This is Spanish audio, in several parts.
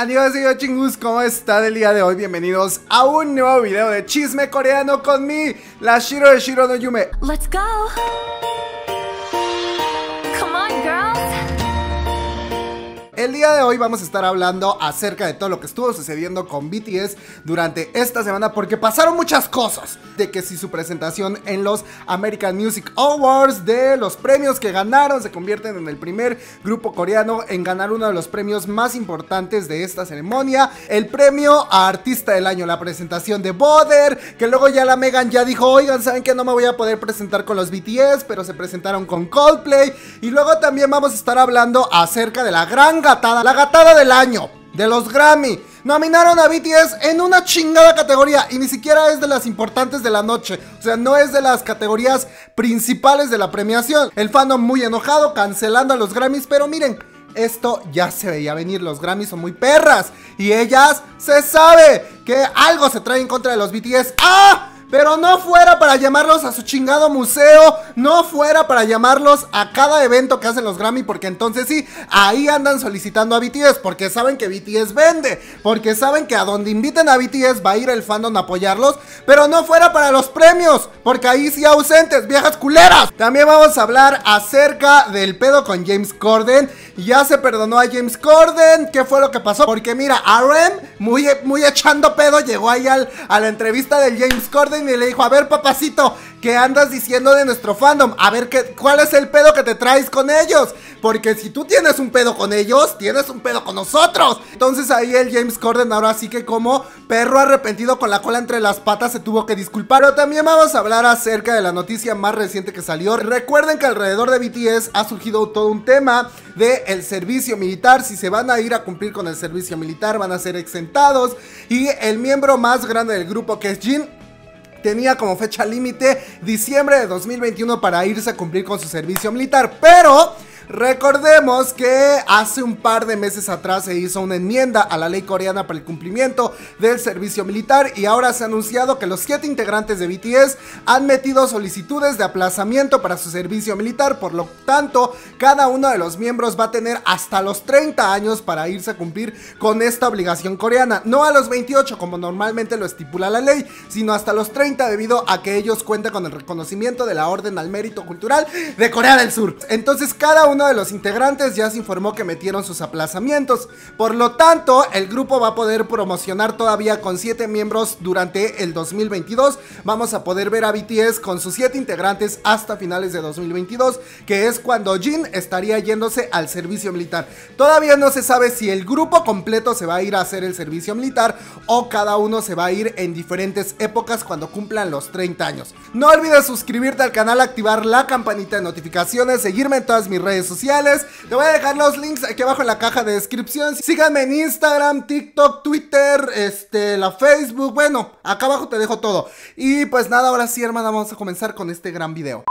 Adiós, yo chingus, ¿cómo está el día de hoy? Bienvenidos a un nuevo video de chisme coreano con mí, la Shiro de Shiro no Yume. Let's go. El día de hoy vamos a estar hablando acerca de todo lo que estuvo sucediendo con BTS durante esta semana porque pasaron muchas cosas. De que si su presentación en los American Music Awards de los premios que ganaron se convierten en el primer grupo coreano en ganar uno de los premios más importantes de esta ceremonia, el premio a artista del año, la presentación de Boder, que luego ya la Megan ya dijo, "Oigan, saben que no me voy a poder presentar con los BTS, pero se presentaron con Coldplay" y luego también vamos a estar hablando acerca de la gran la gatada del año, de los Grammy. Nominaron a BTS en una chingada categoría y ni siquiera es de las importantes de la noche. O sea, no es de las categorías principales de la premiación. El fandom muy enojado, cancelando a los Grammys, pero miren, esto ya se veía venir, los Grammys son muy perras y ellas se sabe que algo se trae en contra de los BTS. ¡Ah! Pero no fuera para llamarlos a su chingado museo, no fuera para llamarlos a cada evento que hacen los Grammy, porque entonces sí, ahí andan solicitando a BTS, porque saben que BTS vende, porque saben que a donde inviten a BTS va a ir el fandom a apoyarlos, pero no fuera para los premios, porque ahí sí ausentes, viejas culeras. También vamos a hablar acerca del pedo con James Corden, ya se perdonó a James Corden, ¿qué fue lo que pasó? Porque mira, RM, muy, muy echando pedo, llegó ahí a la entrevista del James Corden y le dijo, a ver papacito, ¿qué andas diciendo de nuestro fandom? A ver, ¿qué, ¿cuál es el pedo que te traes con ellos? Porque si tú tienes un pedo con ellos, tienes un pedo con nosotros. Entonces ahí el James Corden ahora sí que como perro arrepentido con la cola entre las patas se tuvo que disculpar. Pero también vamos a hablar acerca de la noticia más reciente que salió. Recuerden que alrededor de BTS ha surgido todo un tema del el servicio militar. Si se van a ir a cumplir con el servicio militar, van a ser exentados. Y el miembro más grande del grupo que es Jin tenía como fecha límite diciembre de 2021 para irse a cumplir con su servicio militar, pero Recordemos que hace un par de meses atrás se hizo una enmienda a la ley coreana para el cumplimiento del servicio militar y ahora se ha anunciado que los siete integrantes de BTS han metido solicitudes de aplazamiento para su servicio militar, por lo tanto cada uno de los miembros va a tener hasta los 30 años para irse a cumplir con esta obligación coreana, no a los 28 como normalmente lo estipula la ley, sino hasta los 30 debido a que ellos cuentan con el reconocimiento de la Orden al Mérito Cultural de Corea del Sur. Entonces cada uno uno de los integrantes ya se informó que metieron sus aplazamientos. Por lo tanto, el grupo va a poder promocionar todavía con 7 miembros durante el 2022. Vamos a poder ver a BTS con sus 7 integrantes hasta finales de 2022, que es cuando Jin estaría yéndose al servicio militar. Todavía no se sabe si el grupo completo se va a ir a hacer el servicio militar o cada uno se va a ir en diferentes épocas cuando cumplan los 30 años. No olvides suscribirte al canal, activar la campanita de notificaciones, seguirme en todas mis redes sociales. Te voy a dejar los links aquí abajo en la caja de descripción. Síganme en Instagram, TikTok, Twitter, este, la Facebook. Bueno, acá abajo te dejo todo. Y pues nada, ahora sí, hermana, vamos a comenzar con este gran video.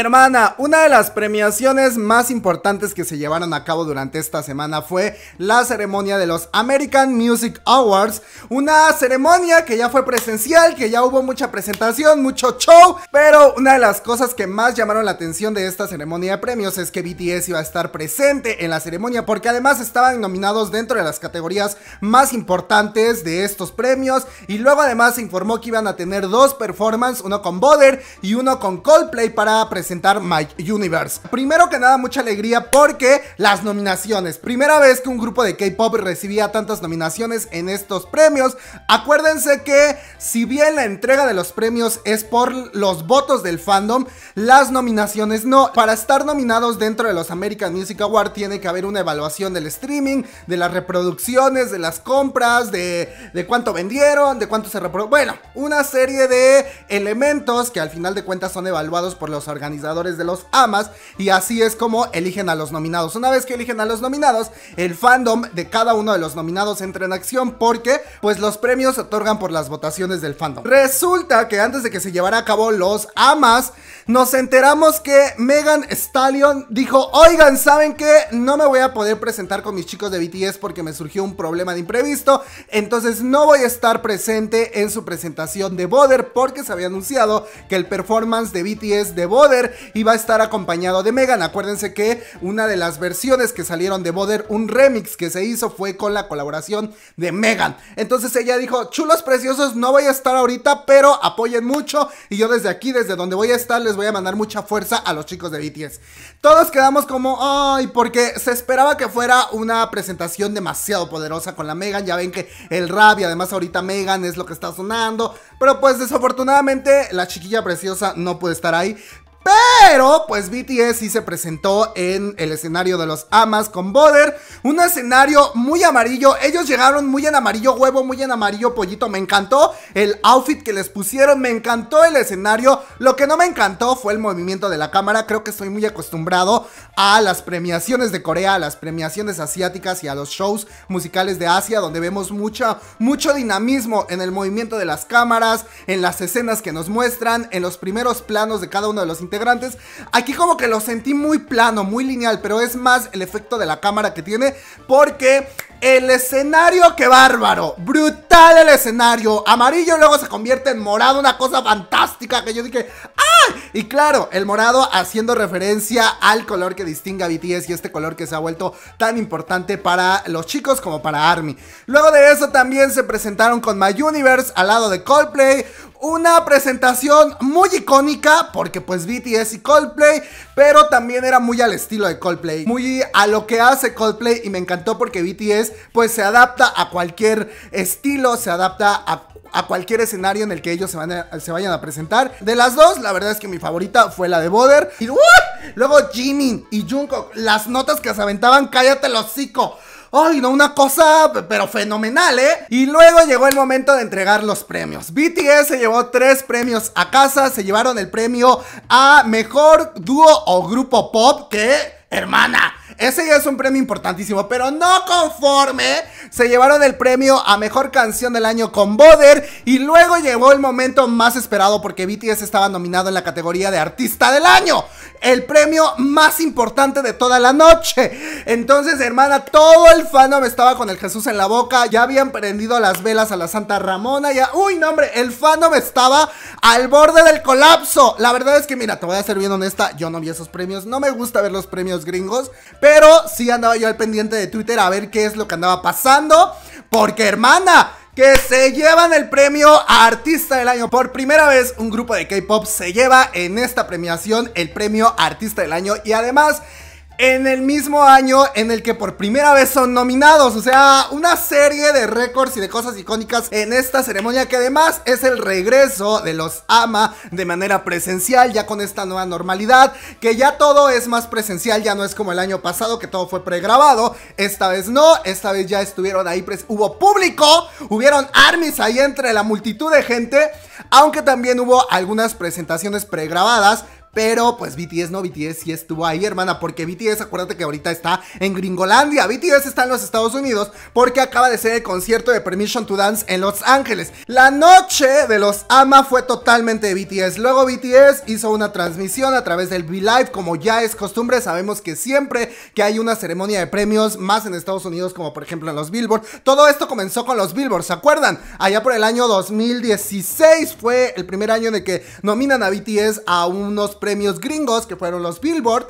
Hermana, una de las premiaciones más importantes que se llevaron a cabo durante esta semana fue la ceremonia de los American Music Awards, una ceremonia que ya fue presencial, que ya hubo mucha presentación, mucho show, pero una de las cosas que más llamaron la atención de esta ceremonia de premios es que BTS iba a estar presente en la ceremonia porque además estaban nominados dentro de las categorías más importantes de estos premios y luego además se informó que iban a tener dos performances, uno con Boder y uno con Coldplay para presentar presentar My Universe. Primero que nada, mucha alegría porque las nominaciones. Primera vez que un grupo de K-pop recibía tantas nominaciones en estos premios. Acuérdense que, si bien la entrega de los premios es por los votos del fandom, las nominaciones no. Para estar nominados dentro de los American Music Awards tiene que haber una evaluación del streaming, de las reproducciones, de las compras, de, de cuánto vendieron, de cuánto se reprodujo. Bueno, una serie de elementos que al final de cuentas son evaluados por los organizadores organizadores de los AMAs y así es como eligen a los nominados. Una vez que eligen a los nominados, el fandom de cada uno de los nominados entra en acción porque pues los premios se otorgan por las votaciones del fandom. Resulta que antes de que se llevara a cabo los AMAs, nos enteramos que Megan Stallion dijo, oigan, ¿saben que No me voy a poder presentar con mis chicos de BTS porque me surgió un problema de imprevisto, entonces no voy a estar presente en su presentación de Boder porque se había anunciado que el performance de BTS de Boder Iba y va a estar acompañado de Megan. Acuérdense que una de las versiones que salieron de Boder, un remix que se hizo fue con la colaboración de Megan. Entonces ella dijo, chulos preciosos, no voy a estar ahorita, pero apoyen mucho y yo desde aquí, desde donde voy a estar, les voy a mandar mucha fuerza a los chicos de BTS. Todos quedamos como, ay, porque se esperaba que fuera una presentación demasiado poderosa con la Megan. Ya ven que el rap y además ahorita Megan es lo que está sonando. Pero pues desafortunadamente la chiquilla preciosa no puede estar ahí. Pero, pues BTS sí se presentó en el escenario de los Amas con Boder. Un escenario muy amarillo. Ellos llegaron muy en amarillo huevo, muy en amarillo pollito. Me encantó el outfit que les pusieron. Me encantó el escenario. Lo que no me encantó fue el movimiento de la cámara. Creo que estoy muy acostumbrado a las premiaciones de Corea, a las premiaciones asiáticas y a los shows musicales de Asia, donde vemos mucho, mucho dinamismo en el movimiento de las cámaras, en las escenas que nos muestran, en los primeros planos de cada uno de los integrantes. Aquí como que lo sentí muy plano, muy lineal, pero es más el efecto de la cámara que tiene porque el escenario, qué bárbaro. Brutal el escenario. Amarillo luego se convierte en morado, una cosa fantástica que yo dije, ¡Ah! Y claro, el morado haciendo referencia al color que distingue a BTS y este color que se ha vuelto tan importante para los chicos como para ARMY. Luego de eso también se presentaron con My Universe al lado de Coldplay. Una presentación muy icónica porque pues BTS y Coldplay, pero también era muy al estilo de Coldplay, muy a lo que hace Coldplay y me encantó porque BTS pues se adapta a cualquier estilo, se adapta a cualquier escenario en el que ellos se, van se, vayan a presentar. De las dos, la verdad es que mi favorita fue la de Boder. Y luego Jimin y Jungkook, las notas que se aventaban, cállate los hocico. Ay, no, una cosa, pero fenomenal, ¿eh? Y luego llegó el momento de entregar los premios. BTS se llevó tres premios a casa, se llevaron el premio a mejor dúo o grupo pop que, hermana. Ese ya es un premio importantísimo, pero no conforme. Se llevaron el premio a mejor canción del año con Boder. Y luego llegó el momento más esperado porque BTS estaba nominado en la categoría de artista del año. El premio más importante de toda la noche. Entonces, hermana, todo el fandom estaba con el Jesús en la boca. Ya habían prendido las velas a la Santa Ramona. Ya, uy, no, hombre, el fandom estaba al borde del colapso. La verdad es que, mira, te voy a ser bien honesta. Yo no vi esos premios. No me gusta ver los premios gringos. Pero sí andaba yo al pendiente de Twitter a ver qué es lo que andaba pasando. Porque hermana, que se llevan el premio Artista del Año. Por primera vez un grupo de K-Pop se lleva en esta premiación el premio Artista del Año y además en el mismo año en el que por primera vez son nominados. O sea, una serie de récords y de cosas icónicas en esta ceremonia que además es el regreso de los AMA de manera presencial, ya con esta nueva normalidad, que ya todo es más presencial, ya no es como el año pasado que todo fue pregrabado. Esta vez no, esta vez ya estuvieron ahí, pues, hubo público, hubieron armies ahí entre la multitud de gente, aunque también hubo algunas presentaciones pregrabadas pero pues BTS no, BTS sí estuvo ahí, hermana, porque BTS, acuérdate que ahorita está en Gringolandia. BTS está en los Estados Unidos porque acaba de ser el concierto de Permission to Dance en Los Ángeles. La noche de los AMA fue totalmente BTS. Luego BTS hizo una transmisión a través del V-Live, como ya es costumbre, sabemos que siempre que hay una ceremonia de premios, más en Estados Unidos, como por ejemplo en los Billboard, todo esto comenzó con los Billboard, ¿se acuerdan? Allá por el año 2016 fue el primer año de que nominan a BTS a unos premios gringos, que fueron los Billboard.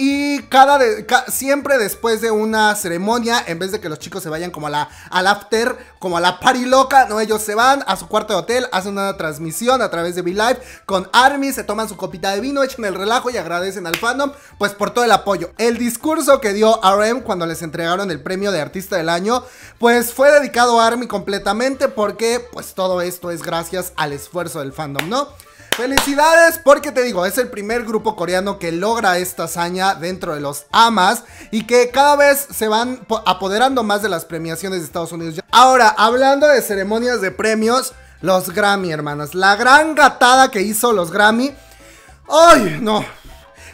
Y cada, siempre después de una ceremonia, en vez de que los chicos se vayan como a la, after, como a la party loca, no, ellos se van a su cuarto de hotel, hacen una transmisión a través de Be Live con Army, se toman su copita de vino, echan el relajo y agradecen al fandom, pues por todo el apoyo. El discurso que dio RM cuando les entregaron el premio de artista del año, pues fue dedicado a Army completamente porque pues todo esto es gracias al esfuerzo del fandom, ¿no? Felicidades porque te digo, es el primer grupo coreano que logra esta hazaña dentro de los AMAs y que cada vez se van apoderando más de las premiaciones de Estados Unidos. Ahora, hablando de ceremonias de premios, los Grammy, hermanas. La gran gatada que hizo los Grammy. ¡Ay, no!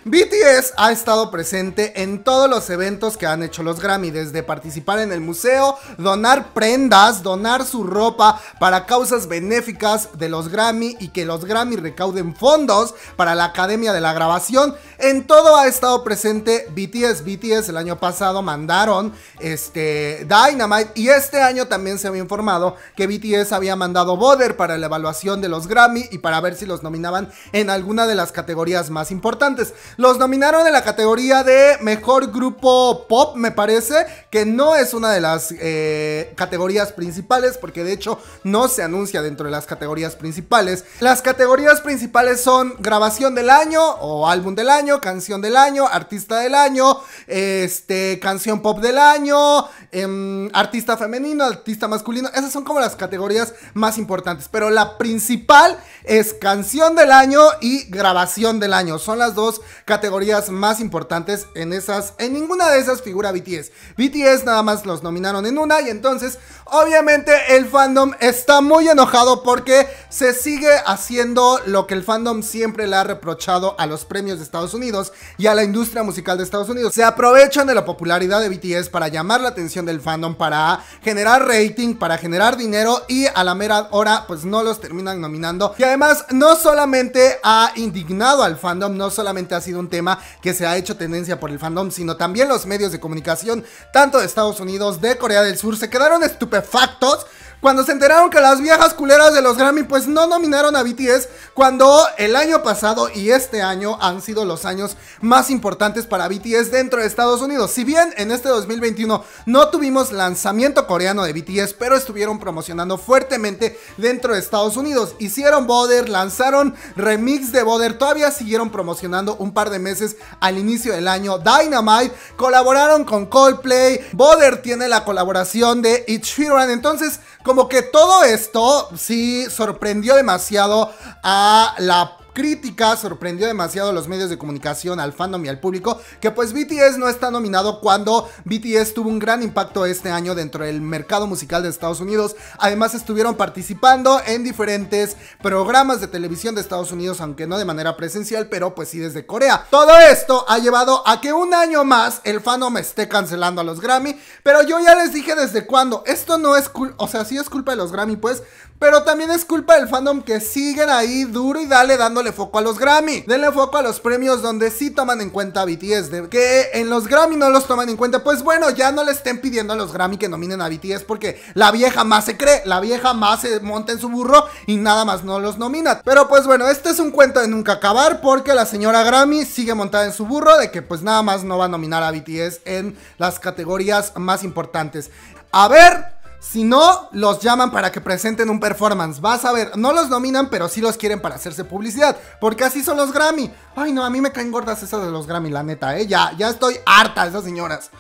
BTS ha estado presente en todos los eventos que han hecho los Grammy, desde participar en el museo, donar prendas, donar su ropa para causas benéficas de los Grammy y que los Grammy recauden fondos para la Academia de la Grabación. En todo ha estado presente BTS. BTS el año pasado mandaron este, Dynamite y este año también se había informado que BTS había mandado Border para la evaluación de los Grammy y para ver si los nominaban en alguna de las categorías más importantes. Los nominaron en la categoría de Mejor Grupo Pop, me parece, que no es una de las eh, categorías principales porque de hecho no se anuncia dentro de las categorías principales. Las categorías principales son grabación del año o álbum del año canción del año, artista del año, este, canción pop del año, em, artista femenino, artista masculino. Esas son como las categorías más importantes. Pero la principal es canción del año y grabación del año. Son las dos categorías más importantes en esas. En ninguna de esas figura BTS. BTS nada más los nominaron en una y entonces Obviamente el fandom está muy enojado porque se sigue haciendo lo que el fandom siempre le ha reprochado a los premios de Estados Unidos y a la industria musical de Estados Unidos. Se aprovechan de la popularidad de BTS para llamar la atención del fandom, para generar rating, para generar dinero y a la mera hora pues no los terminan nominando. Y además no solamente ha indignado al fandom, no solamente ha sido un tema que se ha hecho tendencia por el fandom, sino también los medios de comunicación, tanto de Estados Unidos, de Corea del Sur, se quedaron estupendos factos cuando se enteraron que las viejas culeras de los Grammy pues no nominaron a BTS, cuando el año pasado y este año han sido los años más importantes para BTS dentro de Estados Unidos. Si bien en este 2021 no tuvimos lanzamiento coreano de BTS, pero estuvieron promocionando fuertemente dentro de Estados Unidos. Hicieron Boder, lanzaron remix de Boder, todavía siguieron promocionando un par de meses al inicio del año. Dynamite colaboraron con Coldplay, Boder tiene la colaboración de It's Sheeran, entonces como que todo esto sí sorprendió demasiado a la crítica sorprendió demasiado a los medios de comunicación, al fandom y al público, que pues BTS no está nominado cuando BTS tuvo un gran impacto este año dentro del mercado musical de Estados Unidos. Además estuvieron participando en diferentes programas de televisión de Estados Unidos, aunque no de manera presencial, pero pues sí desde Corea. Todo esto ha llevado a que un año más el fandom esté cancelando a los Grammy, pero yo ya les dije desde cuándo, esto no es culpa, o sea, sí es culpa de los Grammy pues, pero también es culpa del fandom que siguen ahí duro y dale dándole le foco a los Grammy. Denle foco a los premios donde sí toman en cuenta a BTS. que en los Grammy no los toman en cuenta. Pues bueno, ya no le estén pidiendo a los Grammy que nominen a BTS porque la vieja más se cree, la vieja más se monta en su burro y nada más no los nomina. Pero pues bueno, este es un cuento de nunca acabar porque la señora Grammy sigue montada en su burro de que pues nada más no va a nominar a BTS en las categorías más importantes. A ver, si no, los llaman para que presenten un performance. Vas a ver, no los nominan, pero sí los quieren para hacerse publicidad. Porque así son los Grammy. Ay, no, a mí me caen gordas esas de los Grammy, la neta, ¿eh? Ya, ya estoy harta de esas señoras.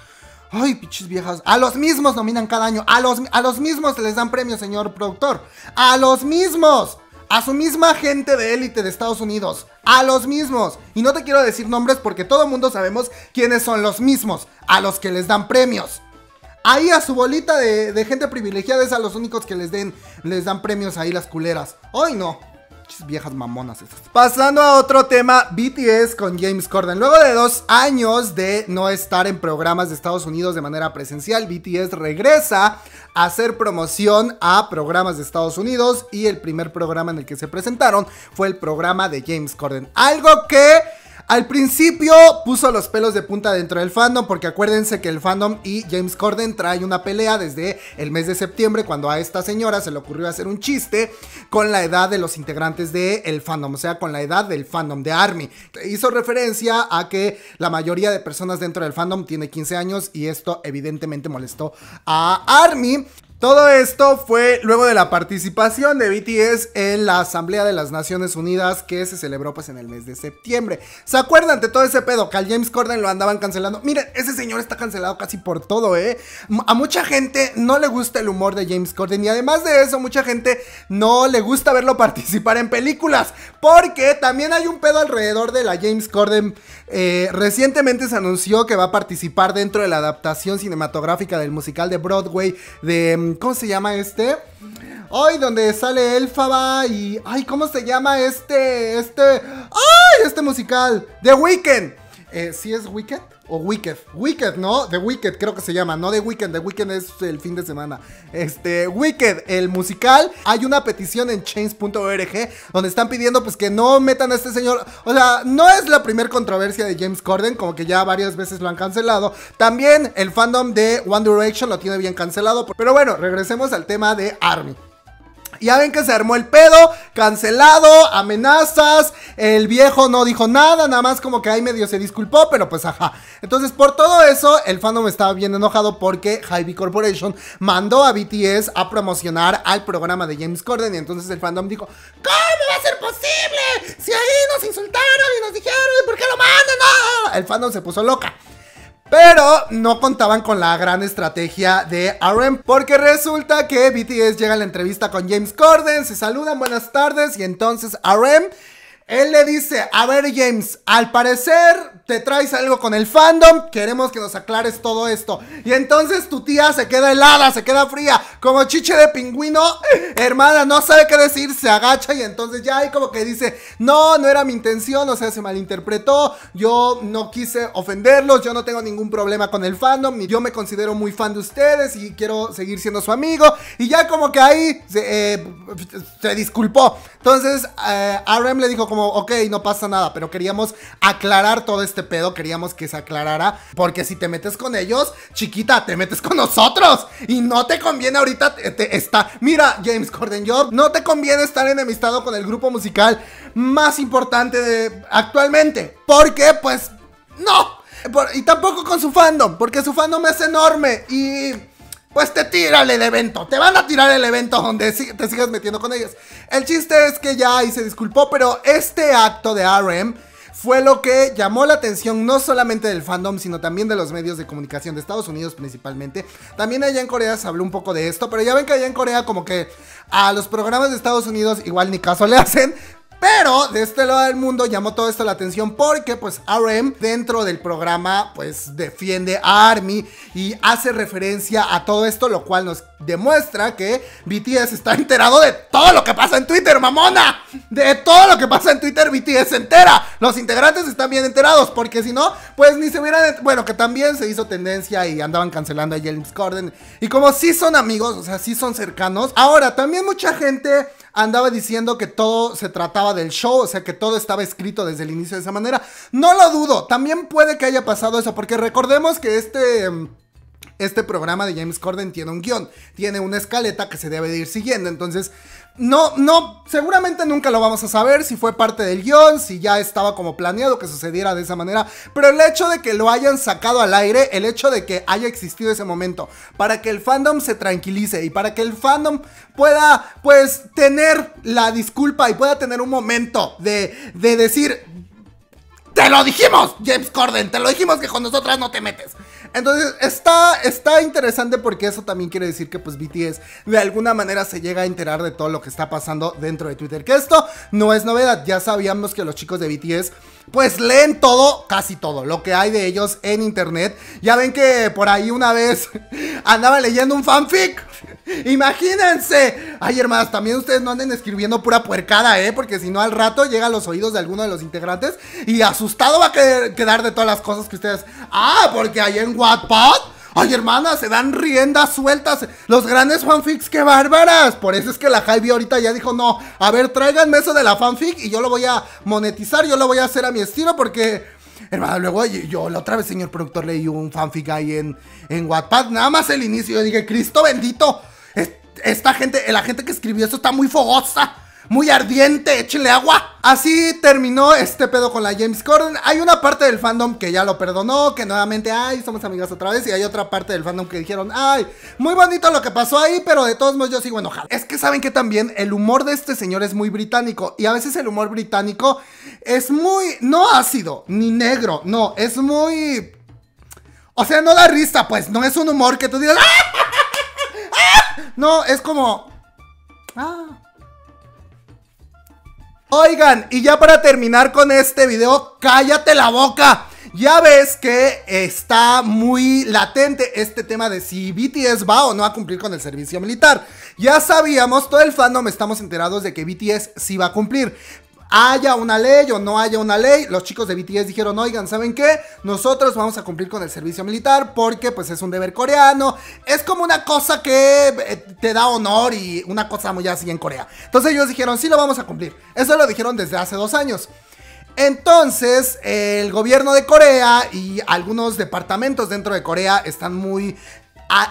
Ay, piches viejas. A los mismos nominan cada año. A los, a los mismos les dan premios, señor productor. A los mismos. A su misma gente de élite de Estados Unidos. A los mismos. Y no te quiero decir nombres porque todo el mundo sabemos quiénes son los mismos. A los que les dan premios. Ahí a su bolita de, gente privilegiada es a los únicos que les den les dan premios ahí las culeras. Hoy no. viejas mamonas esas. Pasando a otro tema, BTS con James Corden. Luego de dos años de no estar en programas de Estados Unidos de manera presencial, BTS regresa a hacer promoción a programas de Estados Unidos y el primer programa en el que se presentaron fue el programa de James Corden. Algo que al principio puso los pelos de punta dentro del fandom porque acuérdense que el fandom y James Corden trae una pelea desde el mes de septiembre cuando a esta señora se le ocurrió hacer un chiste con la edad de los integrantes del el fandom, o sea, con la edad del fandom de Army. Hizo referencia a que la mayoría de personas dentro del fandom tiene 15 años y esto evidentemente molestó a Army. Todo esto fue luego de la participación de BTS en la Asamblea de las Naciones Unidas que se celebró pues en el mes de septiembre. ¿Se acuerdan de todo ese pedo que al James Corden lo andaban cancelando? Miren, ese señor está cancelado casi por todo, ¿eh? A mucha gente no le gusta el humor de James Corden y además de eso mucha gente no le gusta verlo participar en películas porque también hay un pedo alrededor de la James Corden. Eh, recientemente se anunció que va a participar dentro de la adaptación cinematográfica del musical de Broadway de mm, ¿Cómo se llama este? Ay, donde sale Elfaba y. Ay, ¿cómo se llama este? Este. ¡Ay! Este musical. The Weeknd. Eh, si es Wicked o Wicked. Wicked, ¿no? The Wicked creo que se llama, no The Weekend. The Weekend es el fin de semana. Este, Wicked, el musical. Hay una petición en chains.org donde están pidiendo pues que no metan a este señor. O sea, no es la primera controversia de James Corden, como que ya varias veces lo han cancelado. También el fandom de One Direction lo tiene bien cancelado. Pero bueno, regresemos al tema de Army. Ya ven que se armó el pedo, cancelado, amenazas, el viejo no dijo nada, nada más como que ahí medio se disculpó, pero pues ajá. Entonces por todo eso, el fandom estaba bien enojado porque Hybe Corporation mandó a BTS a promocionar al programa de James Corden y entonces el fandom dijo, ¿cómo va a ser posible? Si ahí nos insultaron y nos dijeron, ¿y por qué lo mandan? ¡Ah! El fandom se puso loca. Pero no contaban con la gran estrategia de RM porque resulta que BTS llega a la entrevista con James Corden, se saludan, buenas tardes y entonces RM, él le dice, a ver James, al parecer te traes algo con el fandom, queremos que nos aclares todo esto. Y entonces tu tía se queda helada, se queda fría, como chiche de pingüino, hermana, no sabe qué decir, se agacha y entonces ya ahí como que dice, no, no era mi intención, o sea, se malinterpretó, yo no quise ofenderlos, yo no tengo ningún problema con el fandom, yo me considero muy fan de ustedes y quiero seguir siendo su amigo. Y ya como que ahí se, eh, disculpó. Entonces, a eh, RM le dijo como, ok, no pasa nada, pero queríamos aclarar todo esto este pedo queríamos que se aclarara. Porque si te metes con ellos, chiquita, te metes con nosotros. Y no te conviene ahorita te, está. Mira, James Corden Job, no te conviene estar enemistado con el grupo musical más importante de, actualmente. Porque, pues, no. y tampoco con su fandom. Porque su fandom es enorme. Y pues te tiran el evento. Te van a tirar el evento donde te sigas metiendo con ellos. El chiste es que ya y se disculpó, pero este acto de RM fue lo que llamó la atención no solamente del fandom, sino también de los medios de comunicación de Estados Unidos principalmente. También allá en Corea se habló un poco de esto, pero ya ven que allá en Corea como que a los programas de Estados Unidos igual ni caso le hacen, pero de este lado del mundo llamó todo esto la atención porque pues RM dentro del programa pues defiende a ARMY y hace referencia a todo esto, lo cual nos demuestra que BTS está enterado de todo lo que pasa en Twitter, mamona. De todo lo que pasa en Twitter BTS se entera. Los integrantes están bien enterados porque si no, pues ni se hubieran... Bueno, que también se hizo tendencia y andaban cancelando a James Corden. Y como si son amigos, o sea, sí son cercanos. Ahora, también mucha gente andaba diciendo que todo se trataba del show, o sea que todo estaba escrito desde el inicio de esa manera. No lo dudo, también puede que haya pasado eso, porque recordemos que este... Mm, este programa de James Corden tiene un guión, tiene una escaleta que se debe ir siguiendo. Entonces, no, no, seguramente nunca lo vamos a saber si fue parte del guión, si ya estaba como planeado que sucediera de esa manera, pero el hecho de que lo hayan sacado al aire, el hecho de que haya existido ese momento, para que el fandom se tranquilice y para que el fandom pueda pues tener la disculpa y pueda tener un momento de, de decir, te lo dijimos, James Corden, te lo dijimos que con nosotras no te metes. Entonces está, está interesante porque eso también quiere decir que pues BTS de alguna manera se llega a enterar de todo lo que está pasando dentro de Twitter. Que esto no es novedad, ya sabíamos que los chicos de BTS pues leen todo, casi todo, lo que hay de ellos en internet. Ya ven que por ahí una vez andaba leyendo un fanfic Imagínense. Ay, hermanas, también ustedes no anden escribiendo pura puercada, ¿eh? Porque si no, al rato llega a los oídos de alguno de los integrantes y asustado va a quedar de todas las cosas que ustedes. Ah, porque ahí en Wattpad. Ay, hermanas, se dan riendas sueltas. Los grandes fanfics, que bárbaras. Por eso es que la Javi ahorita ya dijo, no, a ver, tráiganme eso de la fanfic y yo lo voy a monetizar, yo lo voy a hacer a mi estilo porque... Hermano, luego yo, la otra vez, señor productor, leí un fanfic ahí en, en Wattpad. Nada más el inicio. Yo dije, Cristo bendito esta gente, la gente que escribió esto está muy fogosa. Muy ardiente, échenle agua. Así terminó este pedo con la James Corden. Hay una parte del fandom que ya lo perdonó, que nuevamente, ay, somos amigas otra vez. Y hay otra parte del fandom que dijeron, ay, muy bonito lo que pasó ahí, pero de todos modos yo sigo enojado. Es que saben que también el humor de este señor es muy británico. Y a veces el humor británico es muy, no ácido, ni negro, no, es muy... O sea, no da risa, pues no es un humor que tú digas, ¡Ah! No, es como... Ah". Oigan, y ya para terminar con este video, cállate la boca. Ya ves que está muy latente este tema de si BTS va o no a cumplir con el servicio militar. Ya sabíamos, todo el fandom estamos enterados de que BTS sí va a cumplir haya una ley o no haya una ley, los chicos de BTS dijeron, oigan, ¿saben qué? Nosotros vamos a cumplir con el servicio militar porque pues es un deber coreano, es como una cosa que eh, te da honor y una cosa muy así en Corea. Entonces ellos dijeron, sí lo vamos a cumplir. Eso lo dijeron desde hace dos años. Entonces, el gobierno de Corea y algunos departamentos dentro de Corea están muy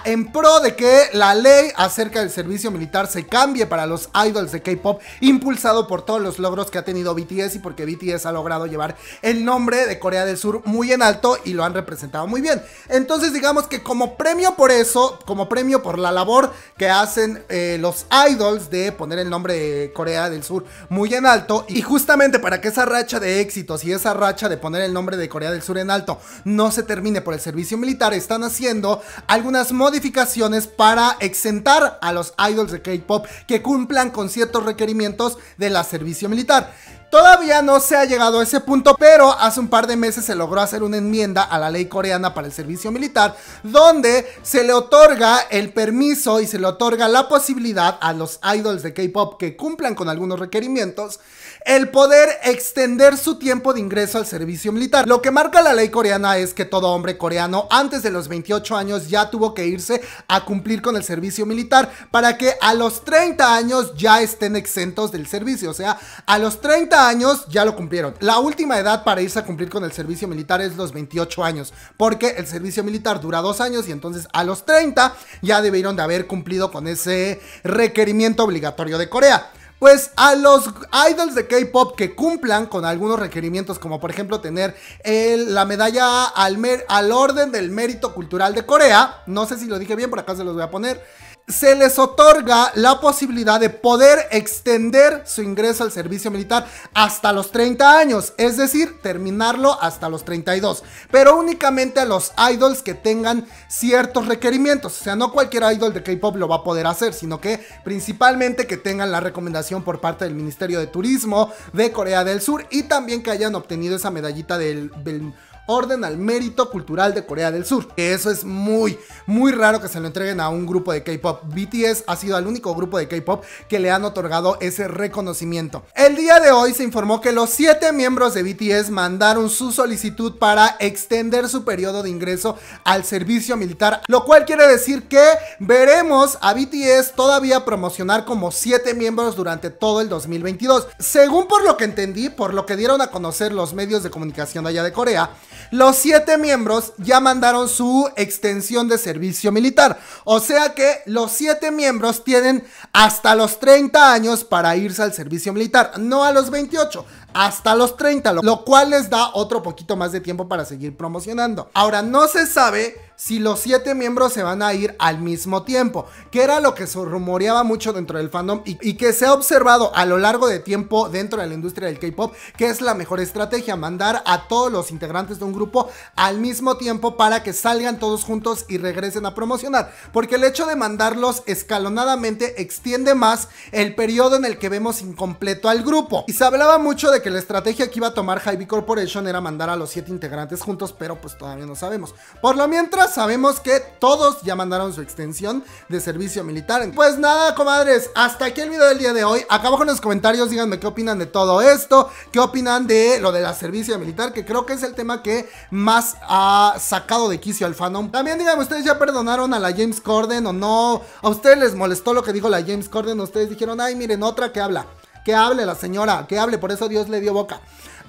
en pro de que la ley acerca del servicio militar se cambie para los idols de K-pop, impulsado por todos los logros que ha tenido BTS y porque BTS ha logrado llevar el nombre de Corea del Sur muy en alto y lo han representado muy bien. Entonces, digamos que como premio por eso, como premio por la labor que hacen eh, los idols de poner el nombre de Corea del Sur muy en alto, y justamente para que esa racha de éxitos y esa racha de poner el nombre de Corea del Sur en alto no se termine por el servicio militar, están haciendo algunas modificaciones para exentar a los idols de K-Pop que cumplan con ciertos requerimientos de la servicio militar. Todavía no se ha llegado a ese punto, pero hace un par de meses se logró hacer una enmienda a la ley coreana para el servicio militar, donde se le otorga el permiso y se le otorga la posibilidad a los idols de K-Pop que cumplan con algunos requerimientos el poder extender su tiempo de ingreso al servicio militar. Lo que marca la ley coreana es que todo hombre coreano antes de los 28 años ya tuvo que irse a cumplir con el servicio militar para que a los 30 años ya estén exentos del servicio. O sea, a los 30 años ya lo cumplieron. La última edad para irse a cumplir con el servicio militar es los 28 años, porque el servicio militar dura dos años y entonces a los 30 ya debieron de haber cumplido con ese requerimiento obligatorio de Corea pues a los idols de K-Pop que cumplan con algunos requerimientos, como por ejemplo tener la medalla al, al orden del mérito cultural de Corea, no sé si lo dije bien, por acá se los voy a poner se les otorga la posibilidad de poder extender su ingreso al servicio militar hasta los 30 años, es decir, terminarlo hasta los 32, pero únicamente a los idols que tengan ciertos requerimientos, o sea, no cualquier idol de K-Pop lo va a poder hacer, sino que principalmente que tengan la recomendación por parte del Ministerio de Turismo de Corea del Sur y también que hayan obtenido esa medallita del, del Orden al Mérito Cultural de Corea del Sur. eso es muy, muy raro que se lo entreguen a un grupo de K-Pop. BTS ha sido el único grupo de K-Pop que le han otorgado ese reconocimiento. El día de hoy se informó que los siete miembros de BTS mandaron su solicitud para extender su periodo de ingreso al servicio militar, lo cual quiere decir que veremos a BTS todavía promocionar como siete miembros durante todo el 2022. Según por lo que entendí, por lo que dieron a conocer los medios de comunicación allá de Corea, los siete miembros ya mandaron su extensión de servicio militar. O sea que los siete miembros tienen hasta los 30 años para irse al servicio militar, no a los 28 hasta los 30, lo cual les da otro poquito más de tiempo para seguir promocionando. Ahora, no se sabe si los 7 miembros se van a ir al mismo tiempo, que era lo que se rumoreaba mucho dentro del fandom y, que se ha observado a lo largo de tiempo dentro de la industria del K-Pop, que es la mejor estrategia, mandar a todos los integrantes de un grupo al mismo tiempo para que salgan todos juntos y regresen a promocionar, porque el hecho de mandarlos escalonadamente extiende más el periodo en el que vemos incompleto al grupo. Y se hablaba mucho de que la estrategia que iba a tomar hy Corporation era mandar a los siete integrantes juntos, pero pues todavía no sabemos. Por lo mientras, sabemos que todos ya mandaron su extensión de servicio militar. Pues nada, comadres, hasta aquí el video del día de hoy. Acabo con los comentarios díganme qué opinan de todo esto, qué opinan de lo de la servicio militar, que creo que es el tema que más ha sacado de quicio al fandom. También díganme, ¿ustedes ya perdonaron a la James Corden o no? ¿A ustedes les molestó lo que dijo la James Corden? ¿Ustedes dijeron, ay, miren, otra que habla? Que hable la señora, que hable, por eso Dios le dio boca.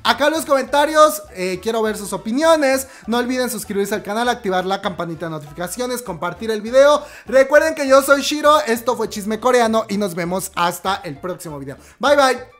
Acá en los comentarios eh, quiero ver sus opiniones. No olviden suscribirse al canal, activar la campanita de notificaciones, compartir el video. Recuerden que yo soy Shiro, esto fue Chisme Coreano y nos vemos hasta el próximo video. Bye bye.